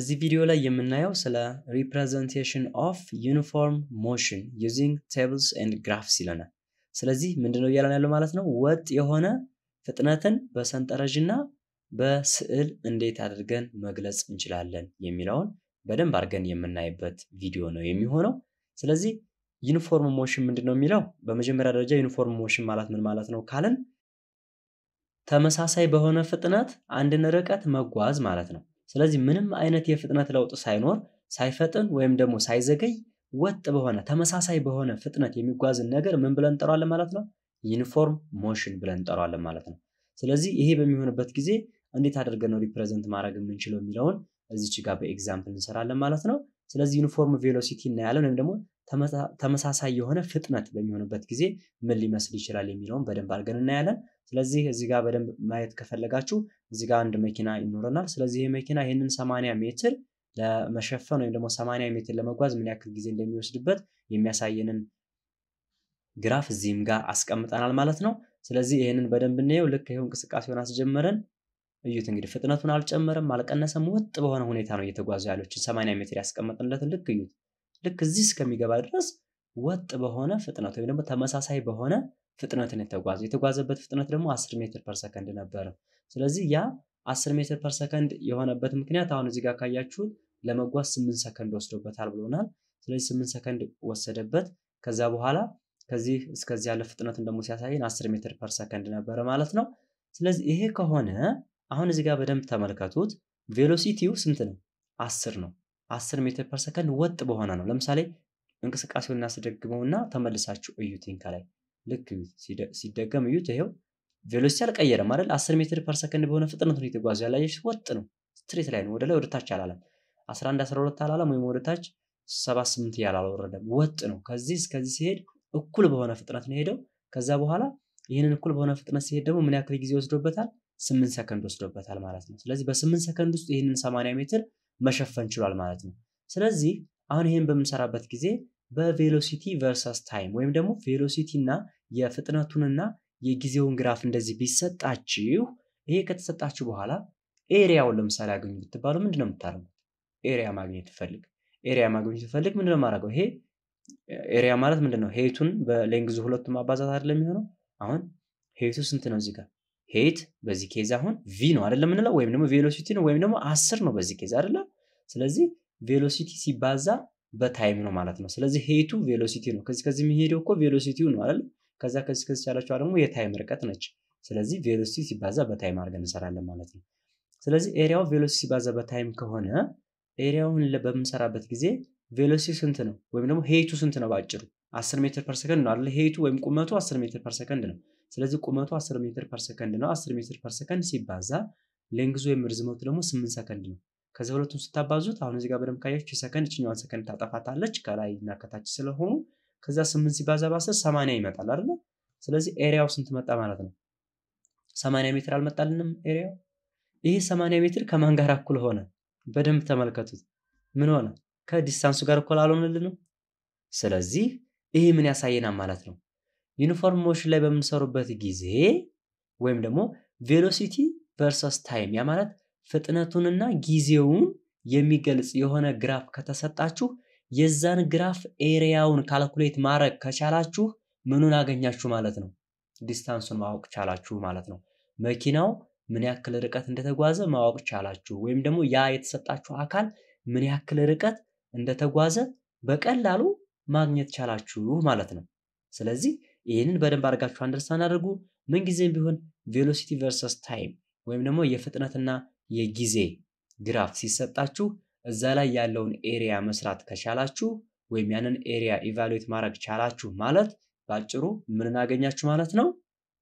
እዚህ ቪዲዮ ላይ የምናየው ስለ ሪፕሬዘንቴሽን ኦፍ ዩኒፎርም ሞሽን ዩዚንግ ቴብልስ ኤንድ ግራፍስ ይለናል። ስለዚህ ምንድነው እያለን ያለው ማለት ነው? ወጥ የሆነ ፍጥነትን በሰንጠረዥ እና በስዕል እንዴት አድርገን መግለጽ እንችላለን የሚለውን በደንብ አድርገን የምናይበት ቪዲዮ ነው የሚሆነው። ስለዚህ ዩኒፎርም ሞሽን ምንድን ነው የሚለው በመጀመሪያ ደረጃ ዩኒፎርም ሞሽን ማለት ምን ማለት ነው ካልን ተመሳሳይ በሆነ ፍጥነት አንድን ርቀት መጓዝ ማለት ነው። ስለዚህ ምንም አይነት የፍጥነት ለውጥ ሳይኖር ሳይፈጥን ወይም ደግሞ ሳይዘገይ ወጥ በሆነ ተመሳሳይ በሆነ ፍጥነት የሚጓዝን ነገር ምን ብለን እንጠራዋለን ማለት ነው? ዩኒፎርም ሞሽን ብለን እንጠራዋለን ማለት ነው። ስለዚህ ይሄ በሚሆንበት ጊዜ እንዴት አድርገን ነው ሪፕሬዘንት ማድረግ የምንችለው የሚለውን እዚች ጋር በኤግዛምፕል እንሰራለን ማለት ነው። ስለዚህ ዩኒፎርም ቬሎሲቲ እናያለን ወይም ደግሞ ተመሳሳይ የሆነ ፍጥነት በሚሆንበት ጊዜ ምን ሊመስል ይችላል የሚለውን በደንብ አድርገን እናያለን። ስለዚህ እዚህ ጋር በደንብ ማየት ከፈለጋችሁ እዚህ ጋር አንድ መኪና ይኖረናል። ስለዚህ ይህ መኪና ይህንን 80 ሜትር ለመሸፈን ወይም ደግሞ 80 ሜትር ለመጓዝ ምን ያክል ጊዜ እንደሚወስድበት የሚያሳየንን ግራፍ እዚህም ጋር አስቀምጠናል ማለት ነው። ስለዚህ ይህንን በደንብ እናየው። ልክ ይኸው እንቅስቃሴውን አስጀመረን። እዩት እንግዲህ ፍጥነቱን አልጨመረም፣ አልቀነሰም። ወጥ በሆነ ሁኔታ ነው እየተጓዙ ያለችን 80 ሜትር ያስቀመጥንለትን ልክ እዩት። ልክ እዚህ እስከሚገባ ድረስ ወጥ በሆነ ፍጥነት ወይም ደግሞ ተመሳሳይ በሆነ ፍጥነትን የተጓዘ የተጓዘበት ፍጥነት ደግሞ አስር ሜትር ፐር ሰከንድ ነበረ። ስለዚህ ያ አስር ሜትር ፐር ሰከንድ የሆነበት ምክንያት አሁን እዚህ ጋር ካያችሁት ለመጓዝ ስምንት ሰከንድ ወስዶበታል ብሎናል። ስለዚህ 8 ሰከንድ ወሰደበት። ከዛ በኋላ ከዚህ እስከዚህ ያለ ፍጥነትን ደግሞ ሲያሳየን አስር ሜትር ፐር ሰከንድ ነበረ ማለት ነው። ስለዚህ ይሄ ከሆነ አሁን እዚህ ጋር በደንብ ተመልከቱት። ቬሎሲቲው ስንት ነው? አስር ነው። አስር ሜትር ፐርሰከንድ ወጥ በሆነ ነው። ለምሳሌ እንቅስቃሴውን እናስደግመውና ተመልሳችሁ እዩትኝ ከላይ ልክ ሲደገም እዩ ይሄው ቬሎሲቲ አልቀየረም አይደል? 10 ሜትር ፐር ሰከንድ በሆነ ፍጥነት ነው የተጓዘ። ያላየሽ ወጥ ነው፣ ስትሬት ላይ ነው። ወደ ላይ ወደ አላለም። 11 12 አላለም፣ ወይም ወደ ታች 78 ያህል አልወረደም። ወጥ ነው። ከዚህ እስከዚህ ሲሄድ እኩል በሆነ ፍጥነት ነው ሄደው። ከዛ በኋላ ይህንን እኩል በሆነ ፍጥነት ሲሄድ ደግሞ ምን ያክል ጊዜ ወስዶበታል? ስምንት ሰከንድ ወስዶበታል ማለት ነው። ስለዚህ በስምንት ሰከንድ ውስጥ ይህንን 80 ሜትር መሸፈን ችሏል ማለት ነው። ስለዚህ አሁን ይህን በምንሰራበት ጊዜ በቬሎሲቲ ቨርሰስ ታይም ወይም ደግሞ ቬሎሲቲ እና የፍጥነቱንና የጊዜውን ግራፍ እንደዚህ ቢሰጣችሁ ይሄ ከተሰጣችሁ በኋላ ኤሪያውን ለምሳሌ አገኙ ብትባሉ ምንድን ነው የምታደርጉት? ኤሪያ ማግኘት ትፈልግ ኤሪያ ማግኘት ትፈልግ ምንድን ነው የማደርገው? ይሄ ኤሪያ ማለት ምንድን ነው? ሄቱን በሌንግዙ ሁለቱም አባዛት አይደለም የሚሆነው። አሁን ሄቱ ስንት ነው እዚህ ጋር ሄት በዚህ ኬዝ አሁን ቪ ነው አደለ ምንለው ወይም ደግሞ ቬሎሲቲ ነው ወይም ደግሞ አስር ነው በዚህ ኬዝ አይደለም። ስለዚህ ቬሎሲቲ ሲባዛ በታይም ነው ማለት ነው። ስለዚህ ሄቱ ቬሎሲቲ ነው። ከዚህ ከዚህ የሚሄደው እኮ ቬሎሲቲው ነው አይደል? ከዛ ከዚህ ከዚህ ያለችዋ ደግሞ የታይም ርቀት ነች። ስለዚህ ቬሎሲቲ ሲባዛ በታይም አድርገን እንሰራለን ማለት ነው። ስለዚህ ኤሪያው ቬሎሲቲ ሲባዛ በታይም ከሆነ ኤሪያውን በምንሰራበት ጊዜ ቬሎሲቲ ስንት ነው? ወይም ደግሞ ሄቱ ስንት ነው ባጭሩ? 10 ሜትር ፐር ሰከንድ ነው አለ ሄይቱ ወይም ቁመቱ 10 ሜትር ፐር ሰከንድ ነው። ስለዚህ ቁመቱ 10 ሜትር ፐር ሰከንድ ነው። 10 ሜትር ፐር ሰከንድ ሲባዛ ሌንግዙ ወይም ርዝመቱ ደግሞ 8 ሰከንድ ነው። ከዚህ ሁለቱም ስታባዙት አሁን እዚህ ጋር በደምብ ካያችሁ ሰከንድ እችኛዋን ሰከንድ ታጠፋታለች ከላይ እና ከታች ስለሆኑ ከዛ 8 ሲባዛ በ10 80 ይመጣል አይደል? ስለዚህ ኤሪያው ስንት መጣ ማለት ነው? 80 ሜትር አልመጣልንም ኤሪያው። ይሄ 80 ሜትር ከማን ጋር እኩል ሆነ? በደንብ ተመልከቱት። ምን ሆነ? ከዲስታንሱ ጋር እኩል አልሆነልንም። ስለዚህ ይሄ ምን ያሳየናል ማለት ነው? ዩኒፎርም ሞሽን ላይ በምንሰሩበት ጊዜ ወይም ደግሞ ቬሎሲቲ ቨርሰስ ታይም ያ ማለት ፍጥነቱንና ጊዜውን የሚገልጽ የሆነ ግራፍ ከተሰጣችሁ የዛን ግራፍ ኤሪያውን ካልኩሌት ማድረግ ከቻላችሁ ምኑን አገኛችሁ ማለት ነው? ዲስታንሱን ማወቅ ቻላችሁ ማለት ነው። መኪናው ምን ያክል ርቀት እንደተጓዘ ማወቅ ቻላችሁ፣ ወይም ደግሞ ያ የተሰጣችሁ አካል ምን ያክል ርቀት እንደተጓዘ በቀላሉ ማግኘት ቻላችሁ ማለት ነው። ስለዚህ ይህንን በደንብ አድርጋችሁ አንደርስታንድ አድርጉ። ምንጊዜም ቢሆን ቬሎሲቲ ቨርሰስ ታይም ወይም ደግሞ የፍጥነትና የጊዜ ግራፍ ሲሰጣችሁ እዛ ላይ ያለውን ኤሪያ መስራት ከቻላችሁ ወይም ያንን ኤሪያ ኢቫሉዌት ማድረግ ቻላችሁ ማለት በአጭሩ ምንን አገኛችሁ ማለት ነው?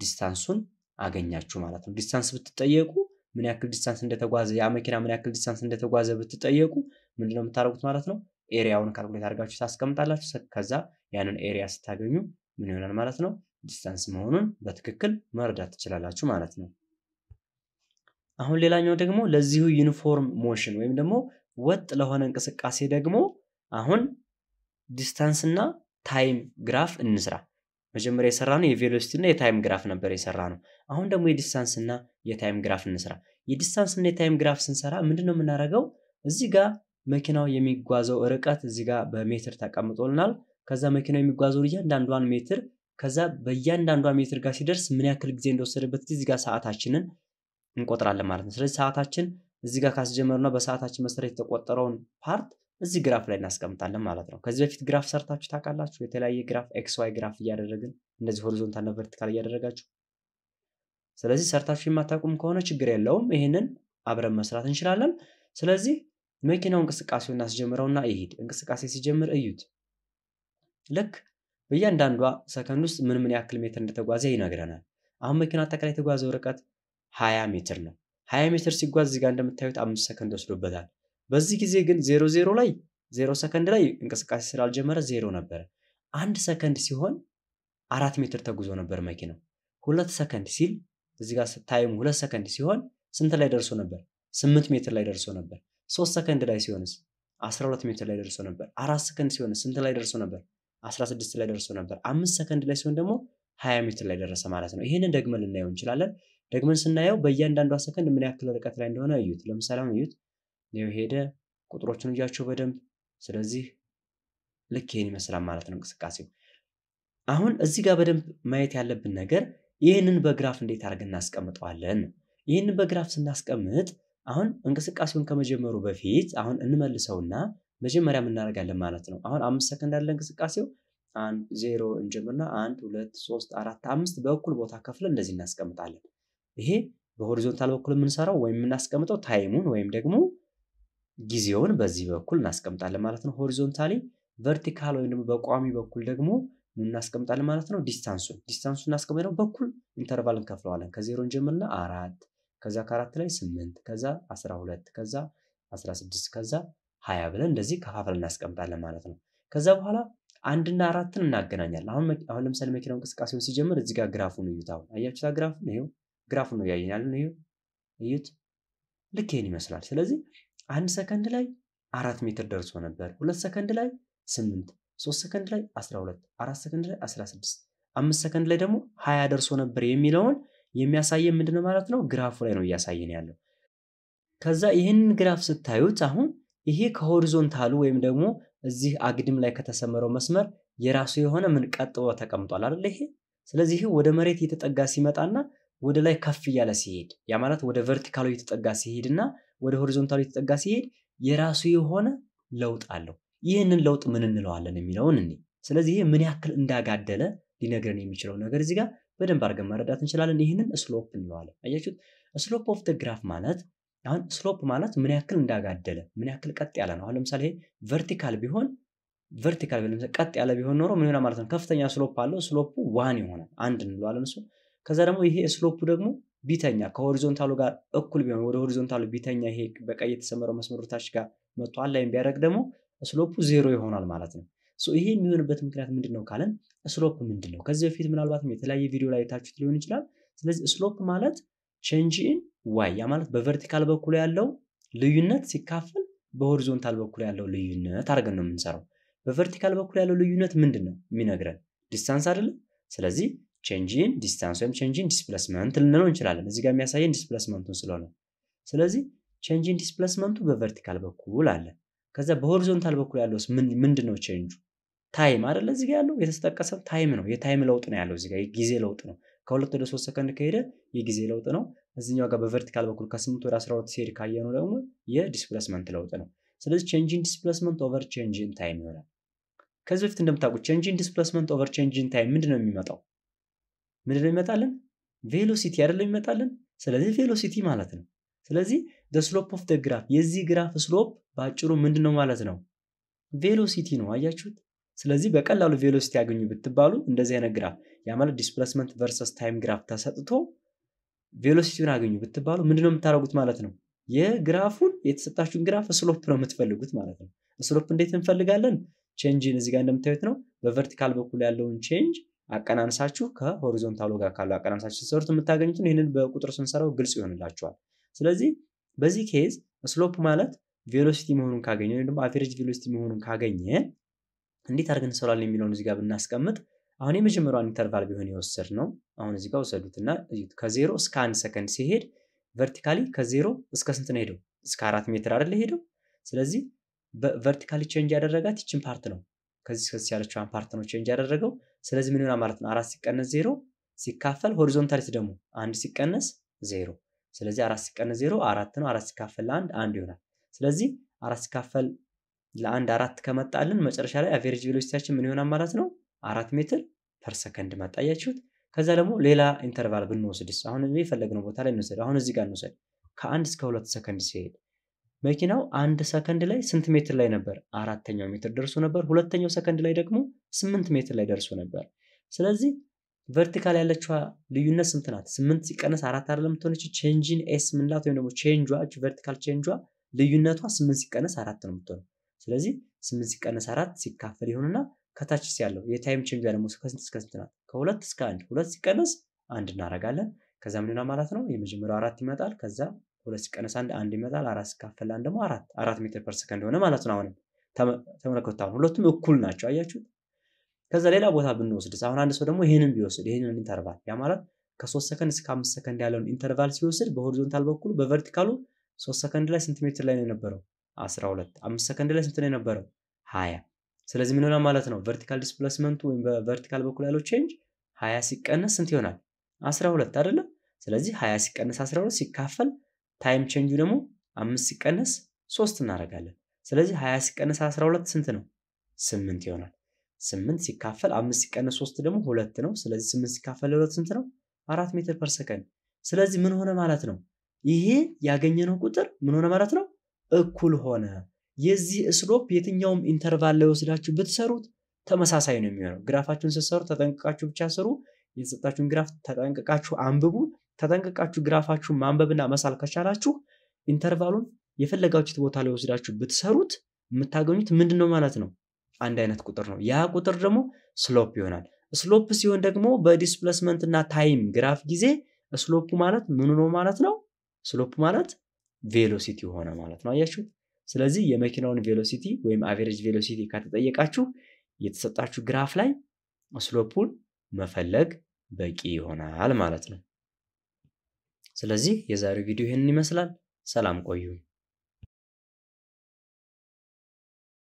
ዲስታንሱን አገኛችሁ ማለት ነው። ዲስታንስ ብትጠየቁ ምን ያክል ዲስታንስ እንደተጓዘ ያ መኪና ምን ያክል ዲስታንስ እንደተጓዘ ብትጠየቁ ምንድነው የምታደርጉት ማለት ነው? ኤሪያውን ካልኩሌት አድርጋችሁ ታስቀምጣላችሁ። ከዛ ያንን ኤሪያ ስታገኙ ምን ይሆናል ማለት ነው? ዲስታንስ መሆኑን በትክክል መረዳት ትችላላችሁ ማለት ነው። አሁን ሌላኛው ደግሞ ለዚሁ ዩኒፎርም ሞሽን ወይም ደግሞ ወጥ ለሆነ እንቅስቃሴ ደግሞ አሁን ዲስታንስ እና ታይም ግራፍ እንስራ። መጀመሪያ የሰራ ነው የቬሎሲቲ እና የታይም ግራፍ ነበር የሰራ ነው። አሁን ደግሞ የዲስታንስ እና የታይም ግራፍ እንስራ። የዲስታንስ እና የታይም ግራፍ ስንሰራ ምንድን ነው የምናደርገው? እዚህ ጋር መኪናው የሚጓዘው ርቀት እዚህ ጋር በሜትር ተቀምጦልናል። ከዛ መኪናው የሚጓዘው እያንዳንዷን ሜትር ከዛ በእያንዳንዷ ሜትር ጋር ሲደርስ ምን ያክል ጊዜ እንደወሰደበት እዚህ ጋር ሰዓታችንን እንቆጥራለን ማለት ነው። ስለዚህ ሰዓታችን እዚህ ጋር ካስጀመርነው በሰዓታችን መሰረት የተቆጠረውን ፓርት እዚህ ግራፍ ላይ እናስቀምጣለን ማለት ነው። ከዚህ በፊት ግራፍ ሰርታችሁ ታውቃላችሁ? የተለያየ ግራፍ ኤክስ ዋይ ግራፍ እያደረግን እንደዚህ ሆሪዞንታል እና ቨርቲካል እያደረጋችሁ። ስለዚህ ሰርታችሁ የማታውቁም ከሆነ ችግር የለውም፣ ይህንን አብረን መስራት እንችላለን። ስለዚህ መኪናው እንቅስቃሴው እናስጀምረውና ይሄድ። እንቅስቃሴ ሲጀምር እዩት። ልክ በእያንዳንዷ ሰከንድ ውስጥ ምን ምን ያክል ሜትር እንደተጓዘ ይነግረናል። አሁን መኪና አጠቃላይ የተጓዘው ርቀት ሀያ ሜትር ነው። ሀያ ሜትር ሲጓዝ እዚጋ እንደምታዩት አምስት ሰከንድ ወስዶበታል። በዚህ ጊዜ ግን ዜሮ ዜሮ ላይ ዜሮ ሰከንድ ላይ እንቅስቃሴ ስላልጀመረ ዜሮ ነበረ። አንድ ሰከንድ ሲሆን አራት ሜትር ተጉዞ ነበር መኪናው። ሁለት ሰከንድ ሲል እዚጋ ታይም ሁለት ሰከንድ ሲሆን ስንት ላይ ደርሶ ነበር? ስምንት ሜትር ላይ ደርሶ ነበር። ሶስት ሰከንድ ላይ ሲሆንስ 12 ሜትር ላይ ደርሶ ነበር። አራት ሰከንድ ሲሆን ስንት ላይ ደርሶ ነበር? 16 ላይ ደርሶ ነበር። አምስት ሰከንድ ላይ ሲሆን ደግሞ 20 ሜትር ላይ ደረሰ ማለት ነው። ይህንን ደግመን ልናየው እንችላለን። ደግመን ስናየው በእያንዳንዷ ሰከንድ ምን ያክል ርቀት ላይ እንደሆነ እዩት። ለምሳሌ አሁን እዩት፣ ሄደ ቁጥሮቹን እያቸው በደንብ ስለዚህ ልክ ይህን ይመስላል ማለት ነው እንቅስቃሴው። አሁን እዚህ ጋር በደንብ ማየት ያለብን ነገር ይህንን በግራፍ እንዴት አድርገን እናስቀምጠዋለን። ይህንን በግራፍ ስናስቀምጥ አሁን እንቅስቃሴውን ከመጀመሩ በፊት አሁን እንመልሰውና መጀመሪያ የምናደርጋለን ማለት ነው። አሁን አምስት ሰከንድ አለ እንቅስቃሴው። አንድ ዜሮ እንጀምርና አንድ ሁለት ሶስት አራት አምስት በእኩል ቦታ ከፍለ እንደዚህ እናስቀምጣለን። ይሄ በሆሪዞንታል በኩል የምንሰራው ወይም የምናስቀምጠው ታይሙን ወይም ደግሞ ጊዜውን በዚህ በኩል እናስቀምጣለን ማለት ነው። ሆሪዞንታሊ ቨርቲካል ወይም ደግሞ በቋሚ በኩል ደግሞ እናስቀምጣለን ማለት ነው። ዲስታንሱን ዲስታንሱን እናስቀምጠው በኩል ኢንተርቫል እንከፍለዋለን። ከዜሮ እንጀምርና አራት ከዛ ከአራት ላይ ስምንት ከዛ አስራ ሁለት ከዛ አስራ ስድስት ከዛ ሀያ ብለን እንደዚህ ከፋፍለን እናስቀምጣለን ማለት ነው። ከዛ በኋላ አንድና አራትን እናገናኛለን። አሁን አሁን ለምሳሌ መኪናው እንቅስቃሴውን ሲጀምር እዚህ ጋር ግራፉን እዩት። አሁን አያችሁታ ግራፉን ይኸው ግራፉን ነው እያየን ይኸው እዩት። ልክ ይህን ይመስላል። ስለዚህ አንድ ሰከንድ ላይ አራት ሜትር ደርሶ ነበር። ሁለት ሰከንድ ላይ ስምንት፣ ሶስት ሰከንድ ላይ አስራ ሁለት፣ አራት ሰከንድ ላይ አስራ ስድስት፣ አምስት ሰከንድ ላይ ደግሞ ሀያ ደርሶ ነበር የሚለውን የሚያሳየን ምንድነው ማለት ነው? ግራፉ ላይ ነው እያሳየን ያለው። ከዛ ይህንን ግራፍ ስታዩት አሁን ይሄ ከሆሪዞንታሉ ወይም ደግሞ እዚህ አግድም ላይ ከተሰመረው መስመር የራሱ የሆነ ምን ቀጥሎ ተቀምጧል አይደል? ይሄ ስለዚህ ወደ መሬት እየተጠጋ ሲመጣና ወደ ላይ ከፍ እያለ ሲሄድ ያ ማለት ወደ ቨርቲካሉ እየተጠጋ ሲሄድና ወደ ሆሪዞንታሉ እየተጠጋ ሲሄድ የራሱ የሆነ ለውጥ አለው። ይህንን ለውጥ ምን እንለዋለን የሚለውን እኔ ስለዚህ ምን ያክል እንዳጋደለ ሊነግረን የሚችለው ነገር እዚህ ጋር በደንብ አድርገን መረዳት እንችላለን። ይህንን ስሎፕ እንለዋለን። አያችሁት? ስሎፕ ኦፍ ደ ግራፍ ማለት አሁን ስሎፕ ማለት ምን ያክል እንዳጋደለ ምን ያክል ቀጥ ያለ ነው። አሁን ለምሳሌ ቨርቲካል ቢሆን ቨርቲካል ቀጥ ያለ ቢሆን ኖሮ ምን ይሆናል ማለት ነው? ከፍተኛ ስሎፕ አለው። ስሎፑ ዋን ይሆናል፣ አንድ እንለዋለን እሱ። ከዛ ደግሞ ይሄ ስሎፑ ደግሞ ቢተኛ ከሆሪዞንታሉ ጋር እኩል ቢሆን ወደ ሆሪዞንታሉ ቢተኛ ይሄ በቀይ የተሰመረው መስመሮታች ጋር መጥቶ አላይም ቢያደርግ ደግሞ ስሎፑ ዜሮ ይሆናል ማለት ነው። ይሄ የሚሆንበት ምክንያት ምንድን ነው ካለን ስሎፕ ምንድን ነው? ከዚህ በፊት ምናልባትም የተለያየ ቪዲዮ ላይ የታችሁት ሊሆን ይችላል። ስለዚህ ስሎፕ ማለት ቼንጅ ኢን ዋይ፣ ያ ማለት በቨርቲካል በኩል ያለው ልዩነት ሲካፈል በሆሪዞንታል በኩል ያለው ልዩነት አድርገን ነው የምንሰራው። በቨርቲካል በኩል ያለው ልዩነት ምንድን ነው የሚነግረን? ዲስታንስ አይደለም። ስለዚህ ቼንጂን ዲስታንስ ወይም ቼንጂን ዲስፕሌስመንት ልንለው እንችላለን። እዚህ ጋር የሚያሳየን ዲስፕሌስመንቱን ስለሆነ፣ ስለዚህ ቼንጂን ዲስፕሌስመንቱ በቨርቲካል በኩል አለ። ከዛ በሆሪዞንታል በኩል ያለውስ ምንድን ነው ቼንጁ? ታይም አደለ እዚህ ያለው የተጠቀሰው ታይም ነው። የታይም ለውጥ ነው ያለው እዚህ የጊዜ ለውጥ ነው። ከሁለት ወደ ሶስት ሰከንድ ከሄደ የጊዜ ለውጥ ነው። እዚኛው ጋር በቨርቲካል በኩል ከስምንት ወደ 12 ሲሄድ ካየኑ ደግሞ የዲስፕሌስመንት ለውጥ ነው። ስለዚህ ቼንጅን ዲስፕሌስመንት ኦቨር ቼንጅን ታይም ይሆናል። ከዚህ በፊት እንደምታውቁት ቼንጅን ዲስፕሌስመንት ኦቨር ቼንጅን ታይም ምንድነው የሚመጣው? ምንድነው የሚመጣልን? ቬሎሲቲ አይደለም የሚመጣልን። ስለዚህ ቬሎሲቲ ማለት ነው። ስለዚህ ደ ስሎፕ ኦፍ ግራፍ የዚህ ግራፍ ስሎፕ በአጭሩ ምንድነው ማለት ነው? ቬሎሲቲ ነው። አያችሁት? ስለዚህ በቀላሉ ቬሎሲቲ ያገኙ ብትባሉ እንደዚህ አይነት ግራፍ ያ ማለት ዲስፕላስመንት ቨርሰስ ታይም ግራፍ ተሰጥቶ ቬሎሲቲውን አገኙ ብትባሉ ምንድነው የምታደርጉት ማለት ነው? የግራፉን የተሰጣችሁን ግራፍ ስሎፕ ነው የምትፈልጉት ማለት ነው። ስሎፕ እንዴት እንፈልጋለን? ቼንጅን እዚህ ጋር እንደምታዩት ነው። በቨርቲካል በኩል ያለውን ቼንጅ አቀናንሳችሁ ከሆሪዞንታሉ ጋር ካለው አቀናንሳችሁ ስትሰሩት የምታገኙትን ይህንን በቁጥር ስንሰራው ግልጽ ይሆንላችኋል። ስለዚህ በዚህ ኬዝ ስሎፕ ማለት ቬሎሲቲ መሆኑን ካገኘ ወይም ደግሞ አቨሬጅ ቬሎሲቲ መሆኑን ካገኘ እንዴት አድርገን እንሰራለን የሚለውን እዚህ ጋር ብናስቀምጥ አሁን የመጀመሪያውን ኢንተርቫል ቢሆን የወሰድ ነው። አሁን እዚህ ጋር ወሰዱት እና ከዜሮ እስከ አንድ ሰከንድ ሲሄድ ቨርቲካሊ ከዜሮ እስከ ስንት ነው ሄደው? እስከ አራት ሜትር አይደለ ሄደው። ስለዚህ ቨርቲካሊ ቼንጅ ያደረጋት ይችን ፓርት ነው። ከዚህ ከዚህ ያለችዋን ፓርት ነው ቼንጅ ያደረገው። ስለዚህ ምን ይሆናል ማለት ነው? አራት ሲቀነስ ዜሮ ሲካፈል ሆሪዞንታሊት ደግሞ አንድ ሲቀነስ ዜሮ። ስለዚህ አራት ሲቀነስ ዜሮ አራት ነው። አራት ሲካፈል ለአንድ አንድ ይሆናል። ስለዚህ አራት ሲካፈል ለአንድ አራት ከመጣልን መጨረሻ ላይ አቬሬጅ ቬሎሲቲያችን ምን ይሆናል ማለት ነው? አራት ሜትር ፐር ሰከንድ መጣ። ከዛ ደግሞ ሌላ ኢንተርቫል ብንወስድስ? አሁን የፈለግነው ቦታ ላይ እንውሰድ። አሁን እዚህ ጋር እንውሰድ። ከአንድ እስከ ሁለት ሰከንድ ሲሄድ መኪናው አንድ ሰከንድ ላይ ስንት ሜትር ላይ ነበር? አራተኛው ሜትር ደርሶ ነበር። ሁለተኛው ሰከንድ ላይ ደግሞ ስምንት ሜትር ላይ ደርሶ ነበር። ስለዚህ ቨርቲካል ያለችዋ ልዩነት ስንት ናት? ስምንት ሲቀነስ አራት አይደለም ትሆነች። ቼንጂን ኤስ ምንላት ወይም ደግሞ ቼንጇ ቨርቲካል ቼንጇ ልዩነቷ ስምንት ሲቀነስ አራት ነው የምትሆነው። ስለዚህ ስምንት ሲቀነስ አራት ሲካፈል ይሆንና ከታች ያለው የታይም ቼንጅ ደግሞ ከስንት እስከ ስንት ናት? ከሁለት እስከ አንድ ሁለት ሲቀነስ አንድ እናደርጋለን። ከዛ ምንድነው ማለት ነው የመጀመሪያው አራት ይመጣል። ከዛ ሁለት ሲቀነስ አንድ አንድ ይመጣል። አራት ሲካፈል አንድ ደግሞ አራት አራት ሜትር ፐር ሰከንድ ሆነ ማለት ነው። አሁንም ተመለከቱት። አሁን ሁለቱም እኩል ናቸው። አያችሁት? ከዛ ሌላ ቦታ ብንወስድ አሁን አንድ ሰው ደግሞ ይህንን ቢወስድ ይህንን ኢንተርቫል ያ ማለት ከሶስት ሰከንድ እስከ አምስት ሰከንድ ያለውን ኢንተርቫል ሲወስድ በሆሪዞንታል በኩል በቨርቲካሉ ሶስት ሰከንድ ላይ ስንት ሜትር ላይ ነው የነበረው? 12 5 ሰከንድ ላይ ስንት ነው የነበረው? 20 ስለዚህ ምን ይሆናል ማለት ነው? ቨርቲካል ዲስፕላስመንቱ ወይም በቨርቲካል በኩል ያለው ቼንጅ 20 ሲቀነስ ስንት ይሆናል? 12 አይደለ? ስለዚህ 20 ሲቀነስ 12 ሲካፈል ታይም ቼንጁ ደግሞ 5 ሲቀነስ 3 እናደርጋለን። ስለዚህ 20 ሲቀነስ 12 ስንት ነው? 8 ይሆናል። 8 ሲካፈል 5 ሲቀነስ 3 ደግሞ ሁለት ነው። ስለዚህ 8 ሲካፈል 2 ስንት ነው? 4 ሜትር ፐር ሰከንድ። ስለዚህ ምን ሆነ ማለት ነው? ይሄ ያገኘነው ቁጥር ምን ሆነ ማለት ነው? እኩል ሆነ። የዚህ እስሎፕ የትኛውም ኢንተርቫል ላይ ወስዳችሁ ብትሰሩት ተመሳሳይ ነው የሚሆነው። ግራፋችሁን ስትሰሩ ተጠንቅቃችሁ ብቻ ስሩ። የተሰጣችሁን ግራፍ ተጠንቅቃችሁ አንብቡ። ተጠንቅቃችሁ ግራፋችሁን ማንበብና መሳል ከቻላችሁ ኢንተርቫሉን የፈለጋችሁት ቦታ ላይ ወስዳችሁ ብትሰሩት የምታገኙት ምንድን ነው ማለት ነው? አንድ አይነት ቁጥር ነው። ያ ቁጥር ደግሞ ስሎፕ ይሆናል። ስሎፕ ሲሆን ደግሞ በዲስፕሌስመንት እና ታይም ግራፍ ጊዜ ስሎፕ ማለት ምኑ ነው ማለት ነው? ስሎፕ ማለት ቬሎሲቲ ሆነ ማለት ነው። አያችሁት? ስለዚህ የመኪናውን ቬሎሲቲ ወይም አቬሬጅ ቬሎሲቲ ከተጠየቃችሁ የተሰጣችሁ ግራፍ ላይ ስሎፑን መፈለግ በቂ ይሆናል ማለት ነው። ስለዚህ የዛሬው ቪዲዮ ይህንን ይመስላል። ሰላም ቆዩ።